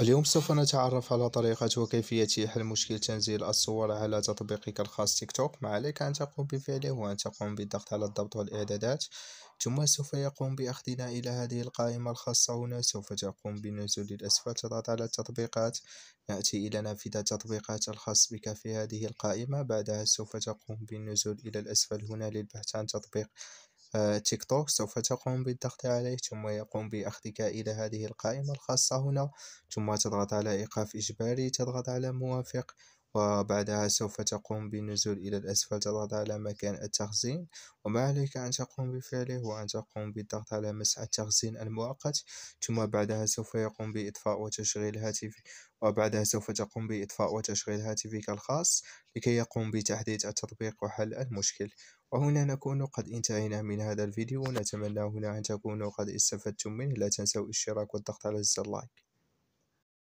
اليوم سوف نتعرف على طريقة وكيفية حل مشكل تنزيل الصور على تطبيقك الخاص تيك توك ما عليك أن تقوم بفعله هو أن تقوم بالضغط على الضبط والإعدادات ثم سوف يقوم بأخذنا إلى هذه القائمة الخاصة هنا سوف تقوم بالنزول الأسفل تضغط على التطبيقات نأتي إلى نافذة التطبيقات الخاص بك في هذه القائمة بعدها سوف تقوم بالنزول إلى الأسفل هنا للبحث عن تطبيق تيك توك سوف تقوم بالضغط عليه ثم يقوم بأخذك إلى هذه القائمة الخاصة هنا ثم تضغط على إيقاف إجباري تضغط على موافق وبعدها سوف تقوم بالنزول إلى الأسفل تضغط على مكان التخزين وما عليك أن تقوم بفعله هو أن تقوم بالضغط على مسح التخزين المؤقت ثم بعدها سوف يقوم بإطفاء وتشغيل هاتفك وبعدها سوف تقوم بإطفاء وتشغيل هاتفك الخاص لكي يقوم بتحديث التطبيق وحل المشكل وهنا نكون قد انتهينا من هذا الفيديو ونتمنى هنا أن تكونوا قد استفدتم منه لا تنسوا الاشتراك والضغط على زر لايك